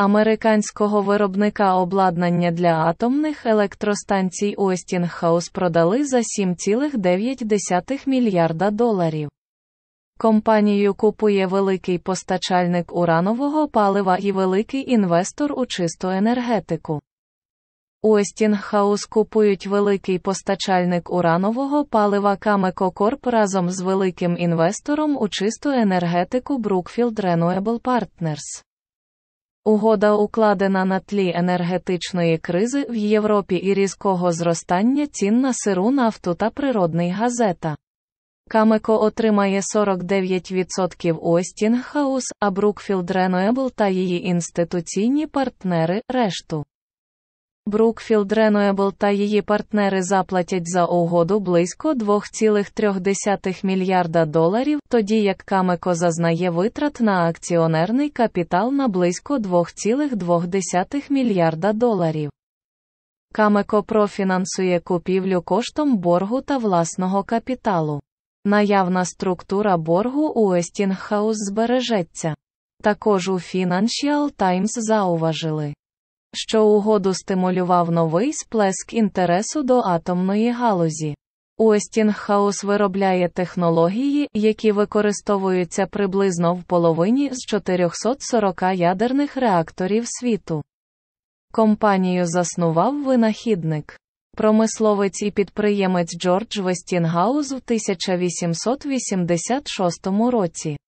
Американського виробника обладнання для атомних електростанцій Westinghouse продали за 7,9 мільярда доларів. Компанію купує великий постачальник уранового палива і великий інвестор у чисту енергетику. Westinghouse купують великий постачальник уранового палива Cameco Corp разом з великим інвестором у чисту енергетику Brookfield Renewable Partners. Угода укладена на тлі енергетичної кризи в Європі і різкого зростання цін на сиру нафту та природний газета. Камеко отримає 49% Остінгхаус, а Брукфілд Ренуебл та її інституційні партнери решту. Brookfield Renewable та її партнери заплатять за угоду близько 2,3 мільярда доларів, тоді як Камеко зазнає витрат на акціонерний капітал на близько 2,2 мільярда доларів. Камеко профінансує купівлю коштом боргу та власного капіталу. Наявна структура боргу у Естінгхаус збережеться. Також у Financial Times зауважили що угоду стимулював новий сплеск інтересу до атомної галузі. Уестінгхаус виробляє технології, які використовуються приблизно в половині з 440 ядерних реакторів світу. Компанію заснував винахідник. Промисловець і підприємець Джордж Вестінгаус в 1886 році.